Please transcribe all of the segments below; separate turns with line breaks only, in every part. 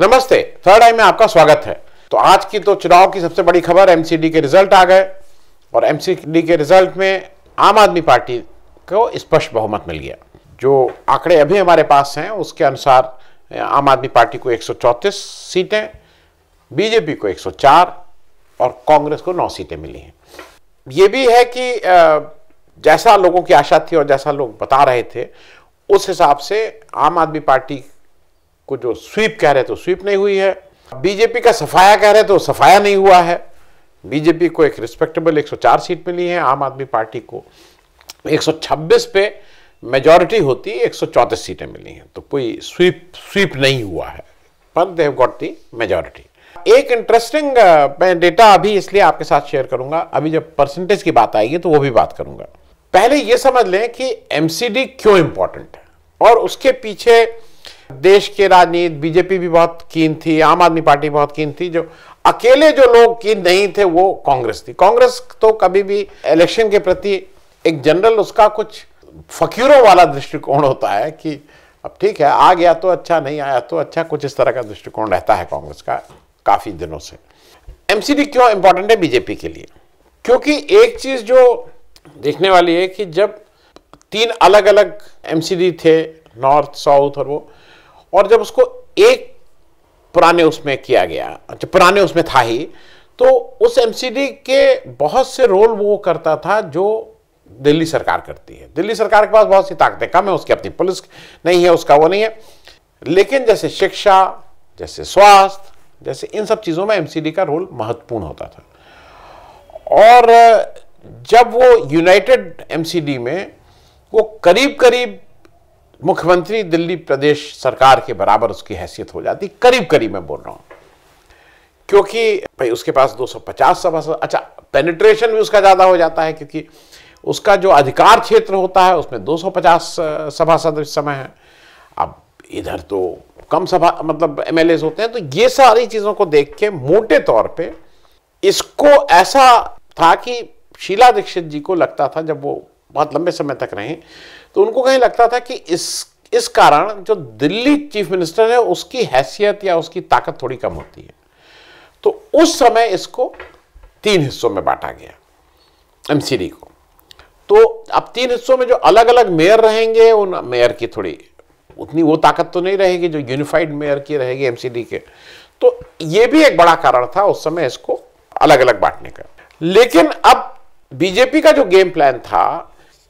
नमस्ते थर्ड आई में आपका स्वागत है तो आज की तो चुनाव की सबसे बड़ी खबर एमसीडी के रिजल्ट आ गए और एमसीडी के रिजल्ट में आम आदमी पार्टी को स्पष्ट बहुमत मिल गया जो आंकड़े अभी हमारे पास हैं उसके अनुसार आम आदमी पार्टी को 134 सीटें बीजेपी को 104 और कांग्रेस को 9 सीटें मिली हैं ये भी है कि जैसा लोगों की आशा थी और जैसा लोग बता रहे थे उस हिसाब से आम आदमी पार्टी को जो स्वीप कह रहे तो स्वीप नहीं हुई है बीजेपी का सफाया कह रहे तो सफाया नहीं हुआ है बीजेपी को एक रिस्पेक्टेबल 104 सीट मिली है आम आदमी पार्टी को 126 पे मेजॉरिटी होती है एक सीटें मिली हैं तो कोई स्वीप स्वीप नहीं हुआ है पर देव गॉट दी मेजॉरिटी एक इंटरेस्टिंग मैं डेटा अभी इसलिए आपके साथ शेयर करूंगा अभी जब परसेंटेज की बात आएगी तो वो भी बात करूंगा पहले ये समझ लें कि एमसीडी क्यों इंपॉर्टेंट है और उसके पीछे देश के राजनीति बीजेपी भी बहुत कीन थी आम आदमी पार्टी बहुत कीन थी जो अकेले जो लोग कीन नहीं थे वो कांग्रेस थी कांग्रेस तो कभी भी इलेक्शन के प्रति एक जनरल उसका कुछ फकीरों वाला दृष्टिकोण होता है कि अब ठीक है आ गया तो अच्छा नहीं आया तो अच्छा कुछ इस तरह का दृष्टिकोण रहता है कांग्रेस का काफ़ी दिनों से एमसीडी क्यों इंपॉर्टेंट है बीजेपी के लिए क्योंकि एक चीज़ जो देखने वाली है कि जब तीन अलग अलग एमसीडी थे नॉर्थ साउथ और वो और जब उसको एक पुराने उसमें किया गया जो अच्छा पुराने उसमें था ही तो उस एमसीडी के बहुत से रोल वो करता था जो दिल्ली सरकार करती है दिल्ली सरकार के पास बहुत सी ताकतें कम है उसकी अपनी पुलिस नहीं है उसका वो नहीं है लेकिन जैसे शिक्षा जैसे स्वास्थ्य जैसे इन सब चीज़ों में एमसीडी का रोल महत्वपूर्ण होता था और जब वो यूनाइटेड एमसीडी में वो करीब करीब मुख्यमंत्री दिल्ली प्रदेश सरकार के बराबर उसकी हैसियत हो जाती करीब करीब मैं बोल रहा हूं क्योंकि भाई उसके पास 250 सभा अच्छा पेनिट्रेशन भी उसका ज़्यादा हो जाता है क्योंकि उसका जो अधिकार क्षेत्र होता है उसमें 250 सभा सदस्य समय है अब इधर तो कम सभा मतलब एम होते हैं तो ये सारी चीज़ों को देख के मोटे तौर पर इसको ऐसा था कि शीला दीक्षित जी को लगता था जब वो बहुत लंबे समय तक रहे तो उनको कहीं लगता था कि इस इस कारण जो दिल्ली चीफ मिनिस्टर है उसकी हैसियत या उसकी ताकत थोड़ी कम होती है तो उस समय इसको तीन हिस्सों में बांटा गया एमसीडी को तो अब तीन हिस्सों में जो अलग अलग मेयर रहेंगे उन मेयर की थोड़ी उतनी वो ताकत तो नहीं रहेगी जो यूनिफाइड मेयर की रहेगी एमसीडी के तो ये भी एक बड़ा कारण था उस समय इसको अलग अलग बांटने का लेकिन अब बीजेपी का जो गेम प्लान था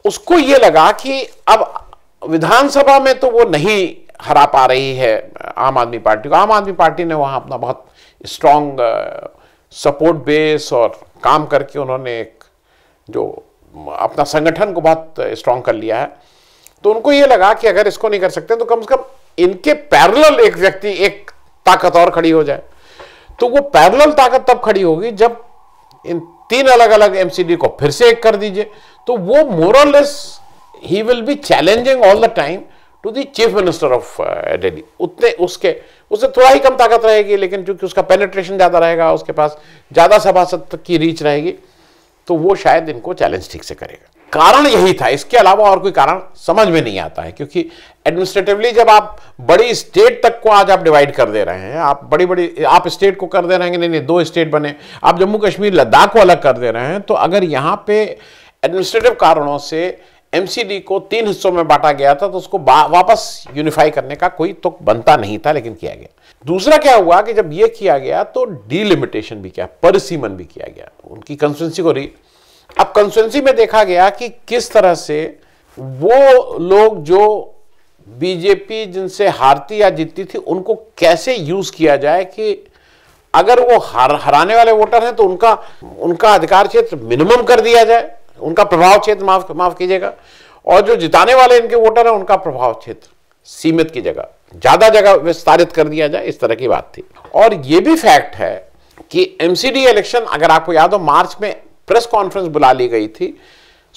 उसको ये लगा कि अब विधानसभा में तो वो नहीं हरा पा रही है आम आदमी पार्टी को आम आदमी पार्टी ने वहाँ अपना बहुत स्ट्रॉन्ग सपोर्ट बेस और काम करके उन्होंने एक जो अपना संगठन को बहुत स्ट्रांग कर लिया है तो उनको ये लगा कि अगर इसको नहीं कर सकते तो कम से कम इनके पैरेलल एक व्यक्ति एक ताकत और खड़ी हो जाए तो वो पैरेलल ताकत तब खड़ी होगी जब इन तीन अलग अलग एमसीडी को फिर से एक कर दीजिए तो वो मोरलेस ही will be challenging all the time to the chief minister of Delhi उतने उसके उससे थोड़ा ही कम ताकत रहेगी लेकिन चूंकि उसका पेनेट्रेशन ज़्यादा रहेगा उसके पास ज़्यादा सभासद तक की रीच रहेगी तो वो शायद इनको चैलेंज ठीक से करेगा कारण यही था इसके अलावा और कोई कारण समझ में नहीं आता है क्योंकि एडमिनिस्ट्रेटिवली जब आप बड़ी स्टेट तक को आज आप डिवाइड कर दे रहे हैं आप बड़ी बड़ी आप स्टेट को कर दे रहे हैं नहीं नहीं दो स्टेट बने आप जम्मू कश्मीर लद्दाख को अलग कर दे रहे हैं तो अगर यहां पर एडमिनिस्ट्रेटिव कारणों से एमसीडी को तीन हिस्सों में बांटा गया था तो उसको वापस यूनिफाई करने का कोई तो बनता नहीं था लेकिन किया गया दूसरा क्या हुआ कि जब यह किया गया तो डीलिमिटेशन भी किया परिसीमन भी किया गया तो उनकी कंस्टिटेंसी को री अब कंस्टिटेंसी में देखा गया कि किस तरह से वो लोग जो बीजेपी जिनसे हारती या जीतती थी उनको कैसे यूज किया जाए कि अगर वो हर हराने वाले वोटर हैं तो उनका उनका अधिकार क्षेत्र मिनिमम कर दिया जाए उनका प्रभाव क्षेत्र माफ माफ कीजिएगा और जो जिताने वाले इनके वोटर हैं उनका प्रभाव क्षेत्र सीमित की जगह ज़्यादा जगह विस्तारित कर दिया जाए इस तरह की बात थी और ये भी फैक्ट है कि एमसीडी इलेक्शन अगर आपको याद हो मार्च में प्रेस कॉन्फ्रेंस बुला ली गई थी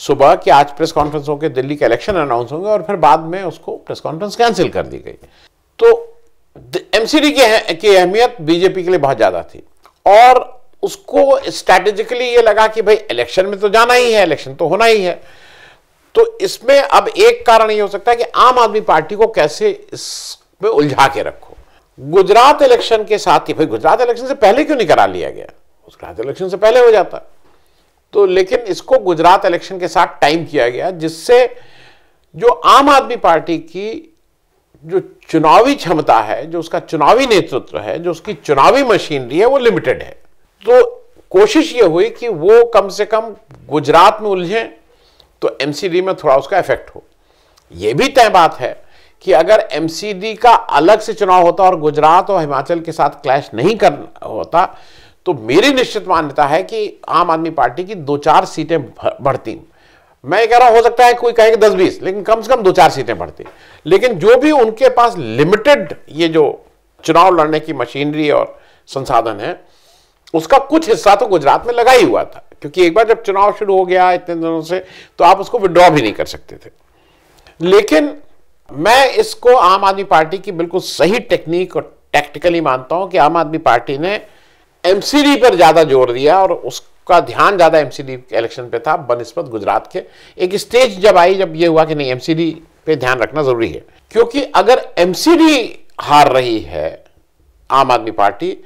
सुबह कि आज प्रेस कॉन्फ्रेंस होकर दिल्ली के इलेक्शन अनाउंस होंगे और फिर बाद में उसको प्रेस कॉन्फ्रेंस कैंसिल कर दी गई तो एमसीडी की अहमियत बीजेपी के लिए बहुत ज़्यादा थी और उसको स्ट्रेटेजिकली ये लगा कि भाई इलेक्शन में तो जाना ही है इलेक्शन तो होना ही है तो इसमें अब एक कारण ये हो सकता है कि आम आदमी पार्टी को कैसे इसमें उलझा के रखो गुजरात इलेक्शन के साथ ही भाई गुजरात इलेक्शन से पहले क्यों नहीं करा लिया गया गुजरात इलेक्शन से पहले हो जाता तो लेकिन इसको गुजरात इलेक्शन के साथ टाइम किया गया जिससे जो आम आदमी पार्टी की जो चुनावी क्षमता है जो उसका चुनावी नेतृत्व है जो उसकी चुनावी मशीनरी है वो लिमिटेड है तो कोशिश ये हुई कि वो कम से कम गुजरात में उलझे तो एमसीडी में थोड़ा उसका इफेक्ट हो यह भी तय बात है कि अगर एमसीडी का अलग से चुनाव होता और गुजरात और हिमाचल के साथ क्लैश नहीं कर होता तो मेरी निश्चित मान्यता है कि आम आदमी पार्टी की दो चार सीटें बढ़ती मैं कह रहा हूं हो सकता है कोई कहे कि दस बीस लेकिन कम से कम दो चार सीटें बढ़ती लेकिन जो भी उनके पास लिमिटेड ये जो चुनाव लड़ने की मशीनरी और संसाधन है उसका कुछ हिस्सा तो गुजरात में लगा ही हुआ था क्योंकि एक बार जब चुनाव शुरू हो गया इतने दिनों से तो आप उसको विड्रॉ भी नहीं कर सकते थे लेकिन मैं इसको आम आदमी पार्टी की बिल्कुल सही टेक्निक और टैक्टिकली मानता हूं कि आम आदमी पार्टी ने एमसीडी पर ज़्यादा जोर दिया और उसका ध्यान ज़्यादा एमसीडी इलेक्शन पे था बनस्पत गुजरात के एक स्टेज जब आई जब ये हुआ कि नहीं एमसीडी पे ध्यान रखना ज़रूरी है क्योंकि अगर एमसीडी हार रही है आम आदमी पार्टी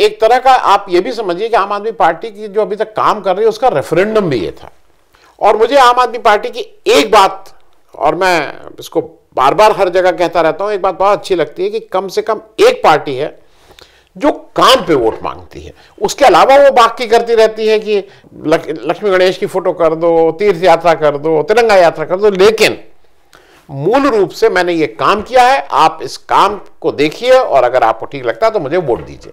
एक तरह का आप ये भी समझिए कि आम आदमी पार्टी की जो अभी तक काम कर रही है उसका रेफरेंडम भी ये था और मुझे आम आदमी पार्टी की एक बात और मैं इसको बार बार हर जगह कहता रहता हूँ एक बात बहुत अच्छी लगती है कि कम से कम एक पार्टी है जो काम पे वोट मांगती है उसके अलावा वो बाकी करती रहती है कि लक्ष्मी गणेश की फोटो कर दो तीर्थ यात्रा कर दो तिरंगा यात्रा कर दो लेकिन मूल रूप से मैंने ये काम किया है आप इस काम को देखिए और अगर आपको ठीक लगता है तो मुझे वोट दीजिए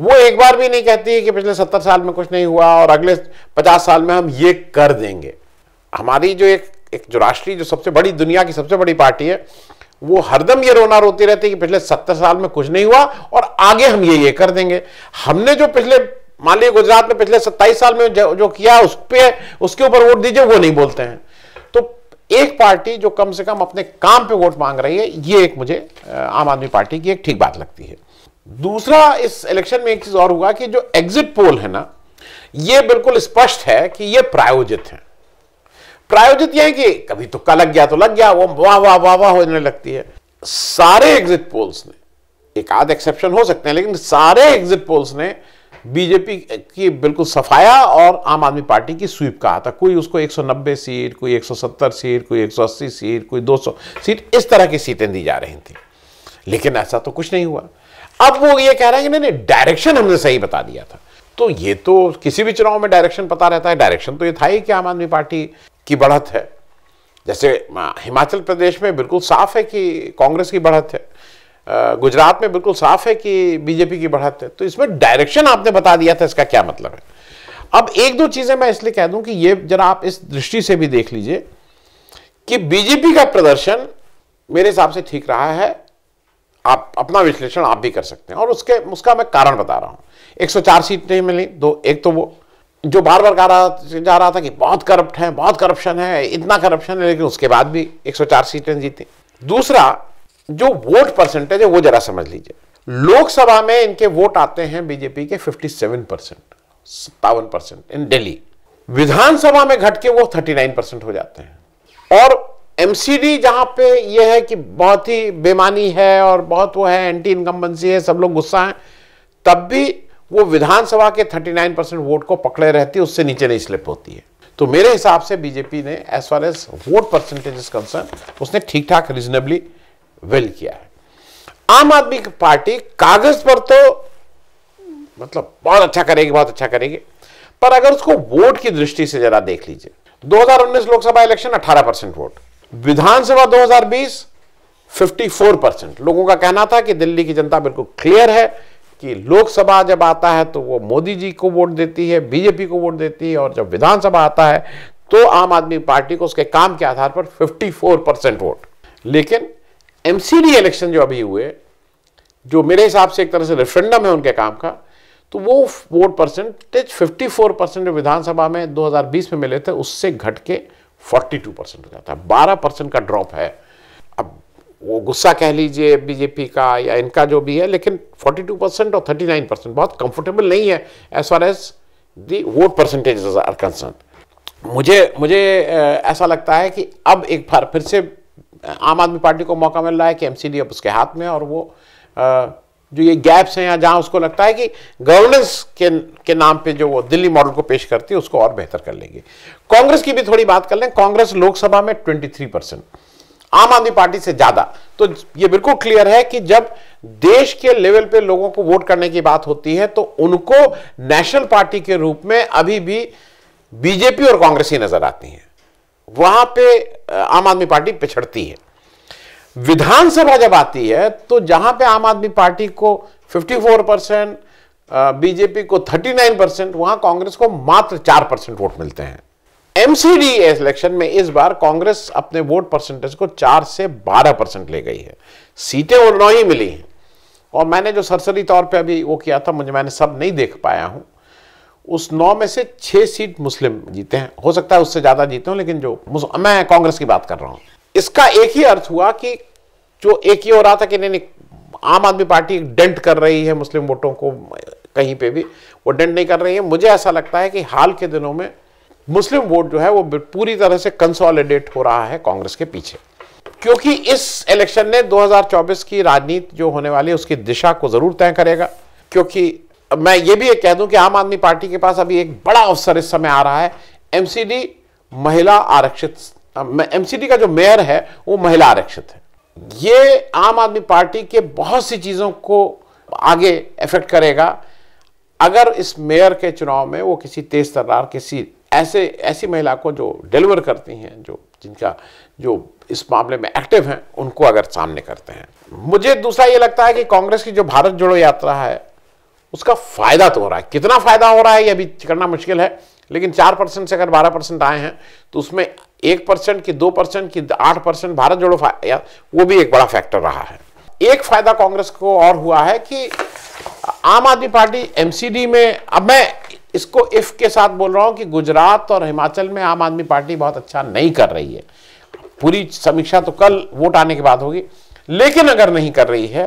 वो एक बार भी नहीं कहती है कि पिछले सत्तर साल में कुछ नहीं हुआ और अगले पचास साल में हम ये कर देंगे हमारी जो एक एक जो राष्ट्रीय जो सबसे बड़ी दुनिया की सबसे बड़ी पार्टी है वो हरदम ये रोना रोती रहती है कि पिछले सत्तर साल में कुछ नहीं हुआ और आगे हम ये ये कर देंगे हमने जो पिछले मान लीजिए गुजरात में पिछले सत्ताईस साल में जो, जो किया उस पर उसके ऊपर वोट दीजिए वो नहीं बोलते हैं तो एक पार्टी जो कम से कम अपने काम पे वोट मांग रही है ये एक मुझे आम आदमी पार्टी की एक ठीक बात लगती है दूसरा इस इलेक्शन में एक चीज और हुआ कि जो एग्जिट पोल है ना ये बिल्कुल स्पष्ट है कि ये प्रायोजित है प्रायोजित यह है कि कभी तुक्का लग गया तो लग गया वो वाह वाह वाह वाह होने लगती है सारे एग्जिट पोल्स ने एक आध एक्सेप्शन हो सकते हैं लेकिन सारे एग्जिट पोल्स ने बीजेपी की बिल्कुल सफाया और आम आदमी पार्टी की स्वीप कहा था कोई उसको 190 सीट कोई 170 सीट कोई 180 सीट कोई 200 सीट इस तरह की सीटें दी जा रही थी लेकिन ऐसा तो कुछ नहीं हुआ अब वो ये कह रहे हैं कि नहीं नहीं डायरेक्शन हमने सही बता दिया था तो ये तो किसी भी चुनाव में डायरेक्शन पता रहता है डायरेक्शन तो ये था ही कि आम आदमी पार्टी की बढ़त है जैसे हिमाचल प्रदेश में बिल्कुल साफ है कि कांग्रेस की बढ़त है गुजरात में बिल्कुल साफ है कि बीजेपी की बढ़त है तो इसमें डायरेक्शन आपने बता दिया था इसका क्या मतलब है अब एक दो चीजें मैं इसलिए कह दूं कि ये जरा आप इस दृष्टि से भी देख लीजिए कि बीजेपी का प्रदर्शन मेरे हिसाब से ठीक रहा है आप अपना विश्लेषण आप भी कर सकते हैं और उसके उसका मैं कारण बता रहा हूँ 104 सीटें मिली दो एक तो वो जो बार बार कह रहा जा रहा था कि बहुत करप्ट है बहुत करप्शन है इतना करप्शन है लेकिन उसके बाद भी 104 सीटें जीती दूसरा जो वोट परसेंटेज है वो जरा समझ लीजिए लोकसभा में इनके वोट आते हैं बीजेपी के फिफ्टी सेवन परसेंट सत्तावन परसेंट इन दिल्ली विधानसभा में घट के वो नाइन परसेंट हो जाते हैं और एमसीडी जहां पे यह है कि बहुत ही बेमानी है और बहुत वो है एंटी इनकम्बेंसी है सब लोग गुस्सा हैं तब भी वो विधानसभा के 39 परसेंट वोट को पकड़े रहती है उससे नीचे नहीं स्लिप होती है तो मेरे हिसाब से बीजेपी ने as far as vote percentage is concern उसने ठीक ठाक रीजनेबली वेल किया है आम आदमी पार्टी कागज पर तो मतलब बहुत अच्छा करेगी बहुत अच्छा करेगी पर अगर उसको वोट की दृष्टि से जरा देख लीजिए 2019 Lok Sabha election 18 percent vote Vidhan Sabha 2020 54 percent लोगों का कहना था कि दिल्ली की जनता बिल्कुल क्लियर है कि लोकसभा जब आता है तो वो मोदी जी को वोट देती है बीजेपी को वोट देती है और जब विधानसभा आता है तो आम आदमी पार्टी को उसके काम के आधार पर 54 परसेंट वोट लेकिन एमसीडी इलेक्शन जो अभी हुए जो मेरे हिसाब से एक तरह से रेफरेंडम है उनके काम का तो वो वोट परसेंटेज 54 परसेंट विधानसभा में 2020 में मिले थे उससे घट के 42 परसेंट हो जाता है 12 परसेंट का ड्रॉप है अब वो गुस्सा कह लीजिए बीजेपी का या इनका जो भी है लेकिन 42 परसेंट और 39 परसेंट बहुत कंफर्टेबल नहीं है as far as the vote percentage are concern मुझे मुझे ऐसा लगता है कि अब एक बार फिर से आम आदमी पार्टी को मौका मिल रहा है कि एमसीडी अब उसके हाथ में और वो जो ये गैप्स हैं या जहां उसको लगता है कि गवर्नेंस के के नाम पे जो वो दिल्ली मॉडल को पेश करती है उसको और बेहतर कर लेंगे कांग्रेस की भी थोड़ी बात कर लें कांग्रेस लोकसभा में 23 परसेंट आम आदमी पार्टी से ज्यादा तो ये बिल्कुल क्लियर है कि जब देश के लेवल पे लोगों को वोट करने की बात होती है तो उनको नेशनल पार्टी के रूप में अभी भी बीजेपी और कांग्रेस ही नजर आती है वहां पे आम आदमी पार्टी पिछड़ती है विधानसभा जब आती है तो जहां पे आम आदमी पार्टी को 54 परसेंट बीजेपी को 39 परसेंट वहां कांग्रेस को मात्र 4 परसेंट वोट मिलते हैं एमसीडी इलेक्शन में इस बार कांग्रेस अपने वोट परसेंटेज को चार से बारह परसेंट ले गई है सीटें और नौ ही मिली हैं और मैंने जो सरसरी तौर पे अभी वो किया था मुझे मैंने सब नहीं देख पाया हूं उस नौ में से छह सीट मुस्लिम जीते हैं हो सकता है उससे ज़्यादा जीते हो लेकिन जो मैं कांग्रेस की बात कर रहा हूं इसका एक ही अर्थ हुआ कि जो एक ही हो रहा था कि नहीं आम आदमी पार्टी डेंट कर रही है मुस्लिम वोटों को कहीं पे भी वो डेंट नहीं कर रही है मुझे ऐसा लगता है कि हाल के दिनों में मुस्लिम वोट जो है वो पूरी तरह से कंसोलिडेट हो रहा है कांग्रेस के पीछे क्योंकि इस इलेक्शन ने 2024 की राजनीति जो होने वाली है उसकी दिशा को जरूर तय करेगा क्योंकि मैं ये भी कह दूं कि आम आदमी पार्टी के पास अभी एक बड़ा अवसर इस समय आ रहा है एमसीडी महिला आरक्षित एमसीडी का जो मेयर है वो महिला आरक्षित है ये आम आदमी पार्टी के बहुत सी चीज़ों को आगे इफेक्ट करेगा अगर इस मेयर के चुनाव में वो किसी तेज तर्रार किसी ऐसे ऐसी महिला को जो डिलीवर करती हैं जो जिनका जो इस मामले में एक्टिव हैं उनको अगर सामने करते हैं मुझे दूसरा ये लगता है कि कांग्रेस की जो भारत जोड़ो यात्रा है उसका फायदा तो हो रहा है कितना फायदा हो रहा है ये अभी करना मुश्किल है लेकिन चार परसेंट से अगर बारह परसेंट आए हैं तो उसमें एक परसेंट की दो परसेंट की आठ परसेंट भारत जोड़ो वो भी एक बड़ा फैक्टर रहा है एक फायदा कांग्रेस को और हुआ है कि आम आदमी पार्टी एमसीडी में अब मैं इसको इफ के साथ बोल रहा हूं कि गुजरात और हिमाचल में आम आदमी पार्टी बहुत अच्छा नहीं कर रही है पूरी समीक्षा तो कल वोट आने के बाद होगी लेकिन अगर नहीं कर रही है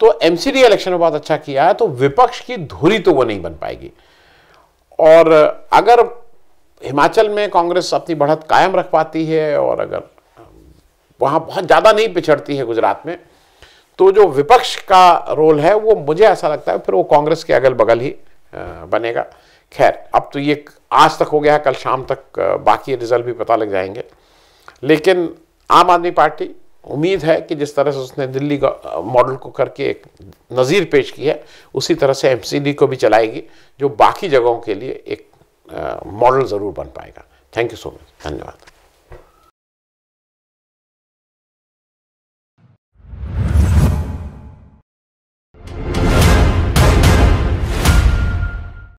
तो एमसीडी इलेक्शन में बहुत अच्छा किया है तो विपक्ष की धुरी तो वो नहीं बन पाएगी और अगर हिमाचल में कांग्रेस अपनी बढ़त कायम रख पाती है और अगर वहां बहुत ज़्यादा नहीं पिछड़ती है गुजरात में तो जो विपक्ष का रोल है वो मुझे ऐसा लगता है फिर वो कांग्रेस के अगल बगल ही बनेगा खैर अब तो ये आज तक हो गया है कल शाम तक बाकी रिजल्ट भी पता लग जाएंगे लेकिन आम आदमी पार्टी उम्मीद है कि जिस तरह से उसने दिल्ली मॉडल को करके एक नज़ीर पेश की है उसी तरह से एमसीडी को भी चलाएगी जो बाकी जगहों के लिए एक मॉडल ज़रूर बन पाएगा थैंक यू सो मच धन्यवाद